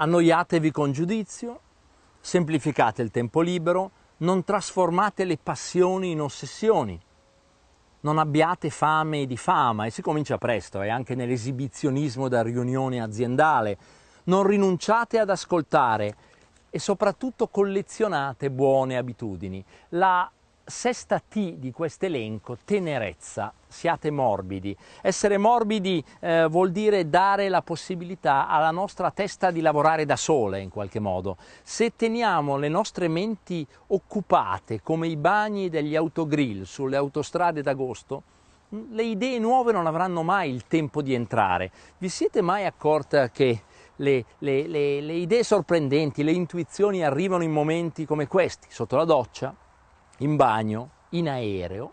Annoiatevi con giudizio, semplificate il tempo libero, non trasformate le passioni in ossessioni, non abbiate fame di fama e si comincia presto, è eh, anche nell'esibizionismo da riunione aziendale, non rinunciate ad ascoltare e soprattutto collezionate buone abitudini. La sesta T di questo elenco, tenerezza, siate morbidi. Essere morbidi eh, vuol dire dare la possibilità alla nostra testa di lavorare da sole in qualche modo. Se teniamo le nostre menti occupate come i bagni degli autogrill sulle autostrade d'agosto, mm, le idee nuove non avranno mai il tempo di entrare. Vi siete mai accorta che le, le, le, le idee sorprendenti, le intuizioni arrivano in momenti come questi, sotto la doccia, in bagno, in aereo,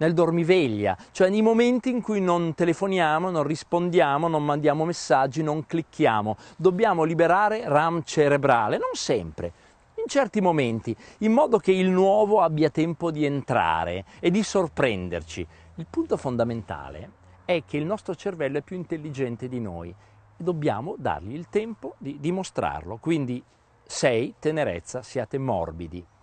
nel dormiveglia, cioè nei momenti in cui non telefoniamo, non rispondiamo, non mandiamo messaggi, non clicchiamo. Dobbiamo liberare RAM cerebrale, non sempre, in certi momenti, in modo che il nuovo abbia tempo di entrare e di sorprenderci. Il punto fondamentale è che il nostro cervello è più intelligente di noi e dobbiamo dargli il tempo di dimostrarlo. Quindi sei tenerezza, siate morbidi.